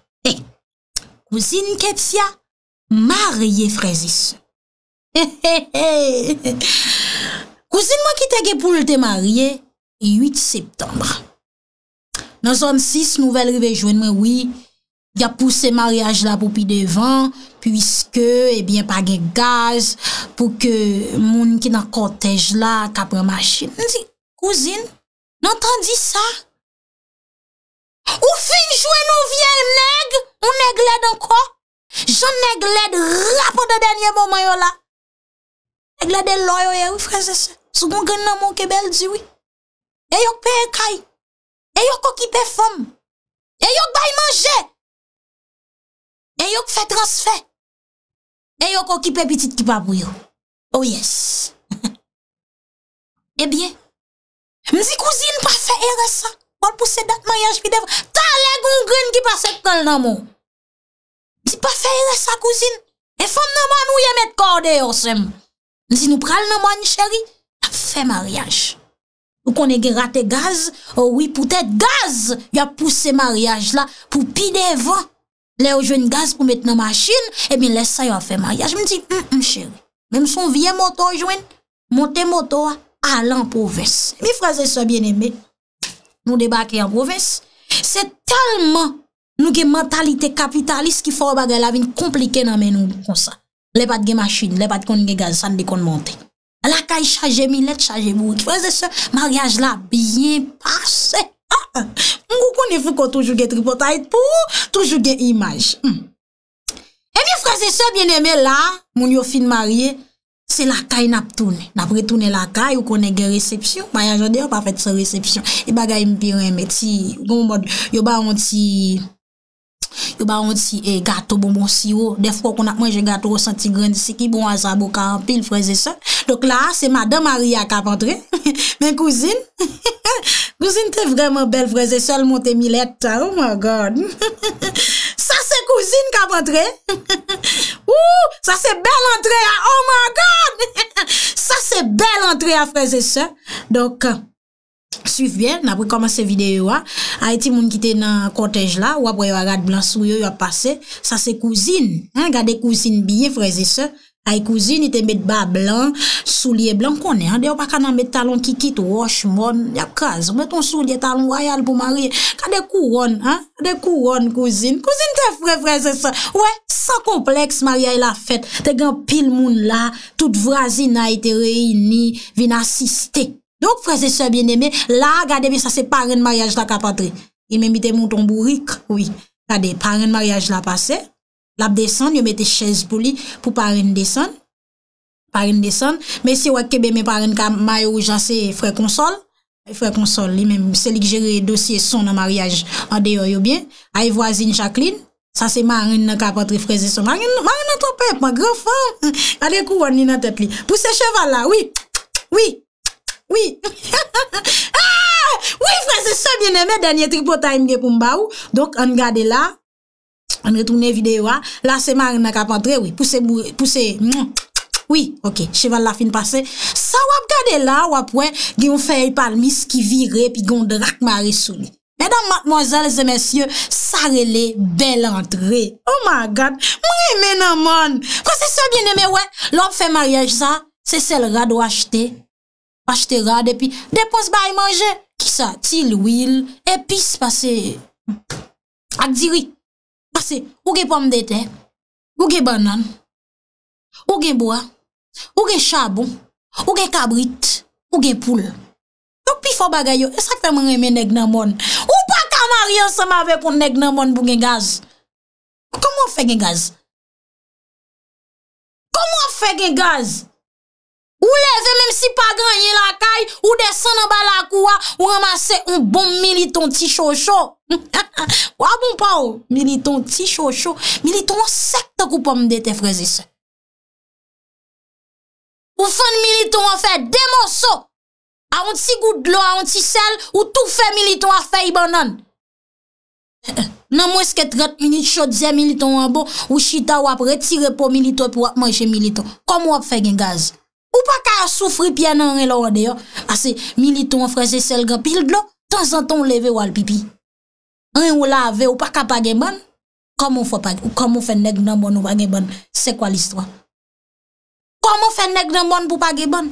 Kouzin kèp siya, marye frezis. Kouzin mwen ki teke pou lte marye, 8 septembre. Nansan 6, nouvel rivejwen mwen, wii, ya pouse mariage eh la pou pi devan, pwiske, ebyen, page gaz, pou ke moun ki nan kotej la, kapre machin. Nansi, kouzin, nantan di sa? Ou finjwe nou vye mnèg, mnèg led anko, joun mnèg led rap an de denye moman yo la. Mnèg led e loyo yo, wifre zese, soukoun gen nan moun kebel diwi. E yok pe e kaj, e yok o kipe fom, e yok bay manje, e yok fe transfer, e yok o kipe pitit kipa mwyo. Oh yes! E bien, mzi kouzine pa fe ere sa, ou bon, pou se dat maryaj pi devan, ta le goun goun ki pasek kol nan moun. Di pa feyre sa kouzin, e fom nan moun ou ye met korde yo sem. Di nou pral nan moun, chéri, ap fey maryaj. Ou kon e gen rate gaz, ou oui wi pou te gaz, yo ap pou se maryaj la, pou pi devan, le ou jwen gaz pou met nan machin, e mi lesa yo ap fey maryaj. Je mi di, m mm, m mm, chéri, mèm son vie moto jwen, monte moto a lan pou ves. Mi fraze so bien eme, Nou debake yon provins, se talman nou gen mentalite kapitalist ki for bagay la vin komplike nan men nou kon sa. Le bat gen masjid, le bat kon gen gaz, san de kon monte. La kay chaje mi, let chaje mou, ki fwese se, maryaj la, biyen pase. Ah, ah. Mwen kou kone fw kon toujou gen tripotayt pou, toujou gen imaj. Hmm. Evi eh fwese se, bieneme la, moun yo fin marye. Se lakay nap toune Nap re toune lakay ou konen gen resepsyon Mayan jande yo pa fet se resepsyon E bagay mpirem eti Yo ba onti Yo ba onti eh, gato bonbon siyo Def kon kon akman jen gato O senti gren disi ki pou an sa boka An pil freze sol Dok la se madame a ria kap entre Men kouzine Kouzine te vreman bel freze sol Montemilette Oh my god Kouzine kap antre. Sa se bel antre. Oh my god. Sa se bel antre a freze se. Donc, suiv bien. Napri koman se videyo a. A eti moun kite nan kotej la. Ou apwe yo a gade blan sou yo yo a pase. Sa se kouzine. Gade kouzine biye freze se. Ay kouzin, ite met ba blan, souliye blan konen. Deyo pa kanan met talon kikit, rochmon, yapkaz. Met ton souliye talon rayal pou marye. Kade kouron, kade kouron kouzin. Kouzin te fre fre se se. Ouè, sa kompleks marye la fet. Te gen pil moun la, tout vrasi na ite reyni, vi na sistè. Donk fre se se bien eme, la gade mi sa se paren maryaj la kapatri. Il mè mi te mouton bourik, oui. Kade, paren maryaj la pase. lap desan, yo mette chez pou li, pou parin desan, parin desan, men si wakkebe men parin, ka may ou jase fre konsol, fre konsol li men, selik jere dosye son nan maryaj, an deyo yo bien, ay vwazin chaklin, sa se marin nan ka patre freze son, marin nan tope, ma gre fwa, ade kou wan ni nan tet li, pou se cheval la, oui, oui, oui, ah! oui, oui freze son, bien eme, danye tripo taym ge pou mba ou, donk an gade la, An retounen videwa. La seman nan kapantre. Pouse mou. Oui. Ok. Cheval la fin pase. Sa wap gade la wapwen. Gyon fe yi palmi. Ski vire. Pi gyon drak mare souli. Mèdame, mòzèles et mèsie. Sa rele bel antre. Oh my god. Mou yi men nan man. Kwa se se biene me wè. Lòp fe maryej sa. Se sel rad wachete. Wachete rad. Depi depons ba yi manje. Ki sa. Ti lwil. Epi se pase. Hmm, Ak di wik. Ou gen pom dete, ou gen banan, ou gen boya, ou gen shabon, ou gen kabrit, ou gen poule. Touk pi fò bagay yo, e sa fè mwen reme neg nan moun. Ou pa kamaryon se mwen ve pou neg nan moun bou gen gaz. Komo fè gen gaz? Komo fè gen gaz? Ou leve menm si pa ganyen la kay, ou desan an ba la kouwa, ou ramase un bon militon ti chou chou. Ou abon pa ou, militon ti chou chou, militon an sekt akou pa mde te freze se. Ou fèn militon an fè demoso, an ti goudlo, an ti sel, ou tou fè militon an fè i ban nan. Nan mweske 30 minut chou 10 militon an bo, ou chita wap retire po militon pou wap manche militon, kom wap fè gen gazi. Ou pa ka soufri piye nan ren lor an deyo, ase, milito an fraze selga pil glou, tan zan ton leve ou al pipi. Ren ou lave ou pa ka pagebon, koman fè nèk nan bon ou pagebon, se kwa l'istwa? Koman fè nèk nan bon pou pagebon?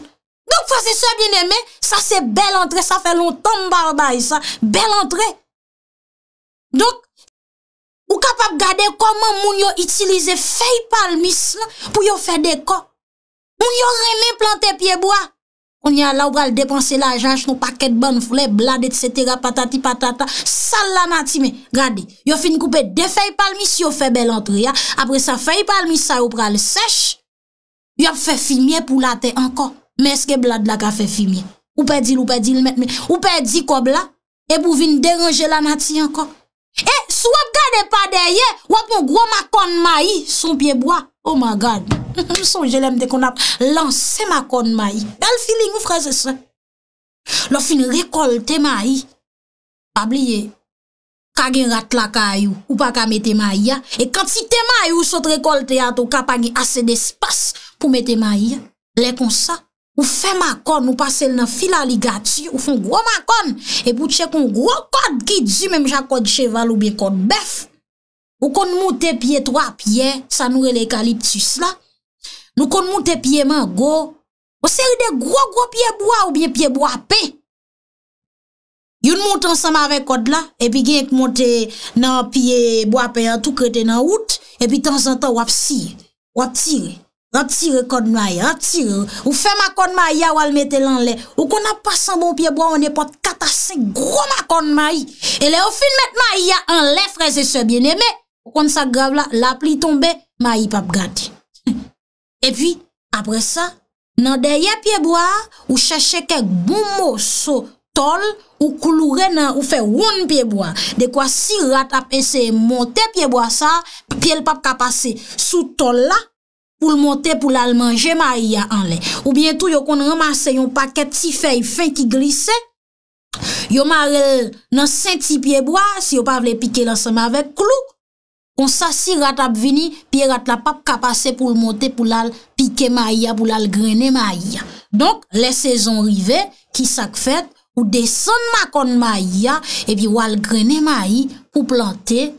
Donk fwase se bienemè, sa se bel entre, sa fè lontan barbay sa, bel entre. Donk, ou kapap gade koman moun yo itilize fey palmisme pou yo fè deko. Moun yon remen plante pieboa. Moun yon la ou pral depanse la janj nou paket ban foule blade etc. Patati patata sal lanati men. Gade, yon fin koupe de fey palmi si yon fe bel entre ya. Apre sa fey palmi sa ou pral sech. Yon fe fimiye pou late anko. Men se ke blade la ka fe fimiye. Ou pe di loupedil met men. Ou pe di kobla. E pou vin derange lanati anko. E sou ap gade pa deye. Wap moun gro makon ma yi son pieboa. Oh my God me. Nou son jelèm de kon ap lanse ma kon ma yi. Bel feeling ou fraze se. Lof in rekol te ma yi. Pabliye. Kagen rat la kayou. Ou pa ka mette ma yi ya. E kant si te ma yi ou sot rekol te yato. Kapanye ase de spas pou mette ma yi ya. Lè kon sa. Ou fe ma kon. Ou pasel nan fila li gati. Ou fon gro ma kon. E pou tse kon gro kod ki di. Mem jak kod cheval ou bien kod bef. Ou kon moutè pye tro ap yi. Sa nou relekalip tis la. nou kon moun te pye man go, o seri de gro, gro pye bwa ou bien pye bwa pe. Yon moun tan sanman avè kod la, epi genk moun te nan pye bwa pe an tou krede nan wout, epi tan san tan wap sire, wap tire, rap tire kod may, rap tire, ou fe makon may ya wal mette lan le, ou kon ap pasan bon pye bwa, ou ne pot katase gro makon may, e le ou fin mette may ya an le freze se biene, me, ou kon sa grav la, la pli tombe, may pap gade. E pi, apre sa, nan derye pieboa, ou chèche kek boumou sou tol ou koulou re nan ou fè woun pieboa. Dè kwa si rat apense monte pieboa sa, pi el pap kapase sou tol la pou l'almanje maria anle. Ou bientou yo kon remase yon paket ti fèy fèy ki glise, yo mare nan senti pieboa si yo pa vle pike lansama vek klou. Kon sa si rat ap vini, pi rat la pap kapase pou l monte pou lal pike ma aya, pou lal grene ma aya. Donk, le sezon rive, ki sak fet, ou deson makon ma aya, ebi wal grene ma aya, pou plante,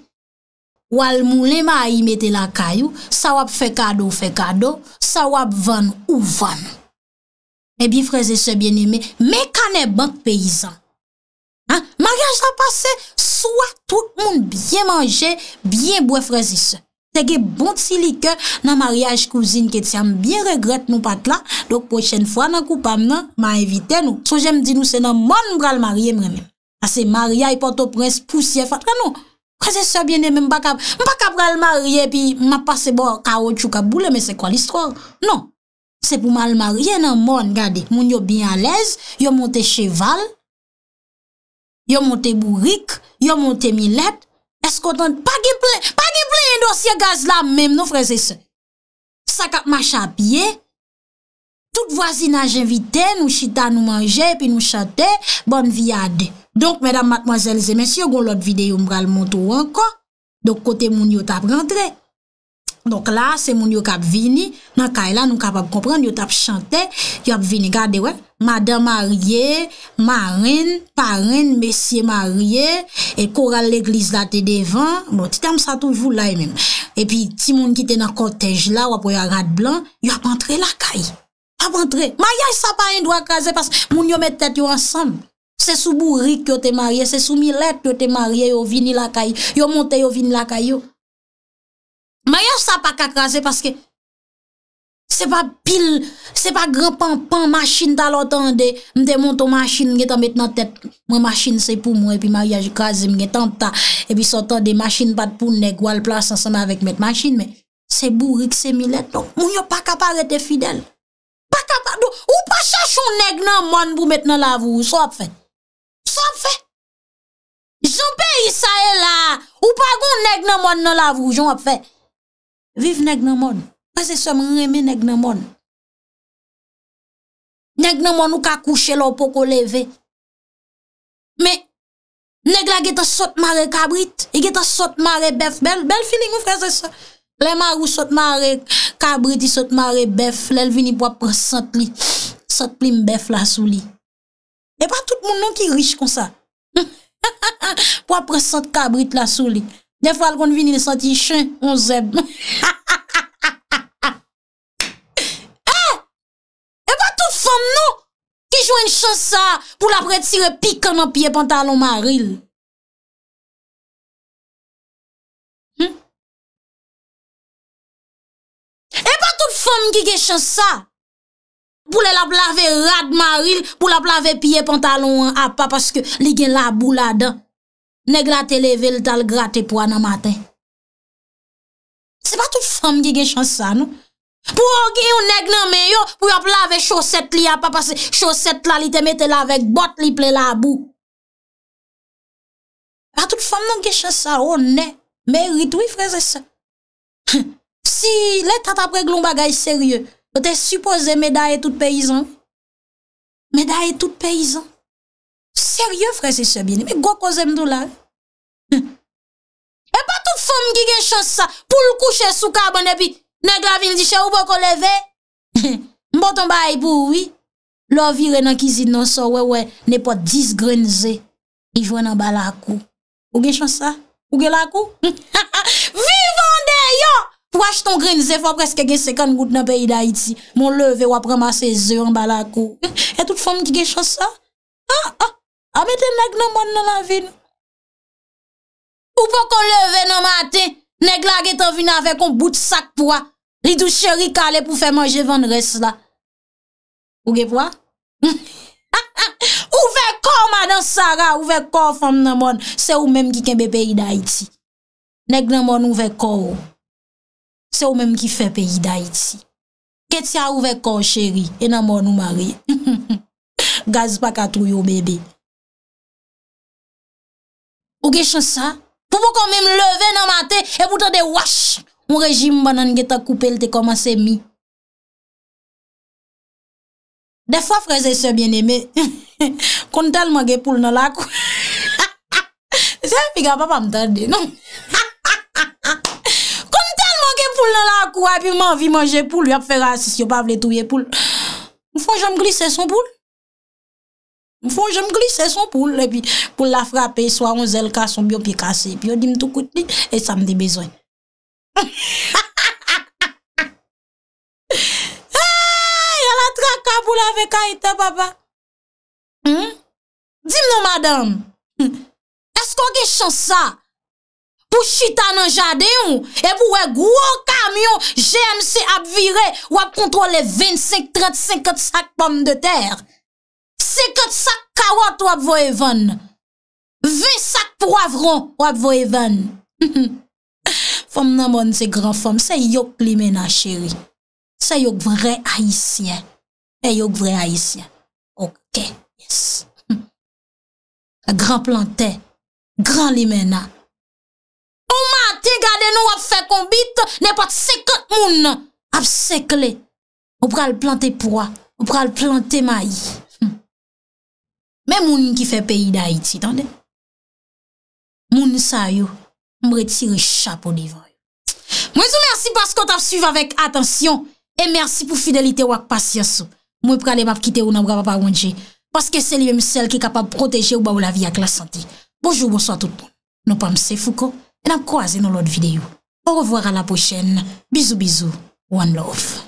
wal moule ma aya metela kayou, sa wap fekado fekado, sa wap van ou van. Ebi freze se bieneme, me kane bank peyizan. Ha, maryaj la pase, swa tout moun byen manje, byen boue frezise. Sege bon ti like, nan maryaj kouzine ke tsyam, byen regrete nou patla, dok pochen fwa nan koupam nan, man evite nou. Sou jem di nou, se nan moun mbral marye mremen. Ase maryay, poto prez, pousye, fatre nou. Kwa se se bine men mbakab, mbakab mbral marye, pi ma pase bo kaot chou ka boule, me se kwa listor. Non, se pou mbral marye nan moun, gade, moun yo byen alez, yo monte cheval, Yo monte bourik, yo monte milet, eskotan pa giple, pa giple endosye gaz la mèm nou freze se. Sa kap macha ap ye, tout vwazina jenvite, nou chita nou manje, pi nou chante, bon viade. Donk, mèdam, matmozèlze, mèsyo, gon lot videyo mbral montou anko, donk kote moun yo tap rentre. Donk la, se moun yo kap vini, nan kaela nou kapap komprende, yo tap chante, yo ap vini gade wè. Madame mariè, marin, parin, messie mariè, et koral l'eglise bon, la te devan, bon, ti tam sa toujou la e men. Et pi, ti moun ki te nan kotej la, wapou ya rad blan, yo ap entre lakay. Ap entre. Ma yoy sa pa yon do akraze, pas moun yo met tèt yo ansam. Se sou bourri ki yo te mariè, se sou milèp ki yo te mariè, yo vini lakay. Yo monte yo vini lakay yo. Ma yoy sa pa kakraze, paske... Se pa pil, se pa granpanpan machin talotande, mte monto machin, mwen te met nan tet, mwen machin se pou mwen, epi mariage kazim, mwen tenta epi sotande, machin pat pou nek, wal plas ansama vek met machin, me se bourik, se milet, nou mwen yo pa kaparete fidel pa kaparete, non. ou pa chachon nek nan mon pou met nan lavou, sou ap fè sou ap fè jounpe yisa e la ou pa goun nek nan mon nan lavou joun ap fè, viv nek nan mon se se men reme neg ne mon. Neg ne mon ou ka kouche lò pou ko leve. Me, neg la get a sot mare kabrit, e get a sot mare bef, bel finik ou fre se se. Le mar ou sot mare kabrit, e sot mare bef, le l vini pou apre sot li, sot li mbef la sou li. E pa tout moun nan ki rich kon sa. Pou apre sot kabrit la sou li. Ne fwa l kon vini le soti chen, mwen zeb. Ha ha ha! jwen chansa pou la pretire pikon an piye pantalon maril. Hmm? E pa tout fom gige chansa pou le la plave rad maril pou la plave piye pantalon an apa paske li gen la bou la dan. Ne grate leve l tal grate pou an an maten. Se pa tout fom gige chansa nou. Pou ou gen yon neg nan men yo, pou yon plave choset li a papase, choset la li te mette la vek, bot li ple la bou. E pa tout fom nan gen chosa, ou ne, meri tou yon freze sa. Si le tat apre glou bagay serye, te suppose medaye tout peyizan. Medaye tout peyizan. Seryo freze sa bine, me go kozem dou la. E pa tout fom gen chosa, pou l kouche sou kabane pi. Nèk la vin di chè ou bo kon leve? Mbo ton bay pou ouwi? Lò vi re nan kizid nan so we we, ne po 10 grenze, i vwen an balakou. Ou gen chonsa? Ou gen lakou? Vivande yo! Waj ton grenze fò preske gen sekon gout nan peyi da iti. Mon leve wapreman se zè an balakou. E tout fòm di gen chonsa? Ha? Ha? A me ten nèk nan ban nan la vin? Ou bo kon leve nan matè? Nèk la ge te vina vek on bout sak pou a. Li tou chéri kale pou fe manje van res la. Oge pou a? Ouve kor manan Sara. Ouve kor fam nan mon. Se ou menm ki kembe peyi da iti. Nèk nan mon ouve kor. Se ou menm ki fe peyi da iti. Kè ti a ouve kor chéri. E nan mon ou mare. Gaz pa katrou yo bebe. Oge chansan? Pou pou kon mi m leve nan mate, e boutan de wach, mou rejim banan ge ta koupe l te koman se mi. De fwa freze se bien eme, kon tel man ge poul nan lakou. Se figa pa pa m tade, non? Kon tel man ge poul nan lakou, api man vi manje poul, yon fwe rasis yon pa vle touye poul. Mou fon jom glise son poul? Mfon jom glise son pou lè bi, pou la frape, swa on zel ka son bi, on pi kase, pi yo dim tou kouti, e sa mdi bezwen. Ay, ala traka pou la veka ite, baba. Dim nou, madame, hmm. esko ge chansa pou chita nan jade yon, e pou we gwo kamyon GMC ap vire, wap kontrole 25, 30, 50 sakpom de terre. Sekot sak kawot wak vo evan. Ve sak po avron wak vo evan. Fom nan moun se gran fom. Se yok li mena cheri. Se yok vre haisyen. Se yok vre haisyen. Ok. Yes. Gran plante. Gran li mena. Ou mati gade nou wap fe kon bit. Ne pat sekot moun nan. Ap sekle. Ou pral plante po a. Ou pral plante mayi. men moun ki fe peyi da Haiti, tande? Moun sa yo, mbreti rechapo divan yo. Mwen sou mersi paskot ap suyve avèk atensyon, e mersi pou fidelite wak pasyansou. Mwen prele map kite ou nan wap ap avonje, paske se li msel ki kapap proteje ou ba ou la vi ak la sante. Bojou, bonso a tout bon. Non pa mse fouko, e nan kwa ze nou lot videyo. Ou revoar a la pochen. Bizou, bizou. One love.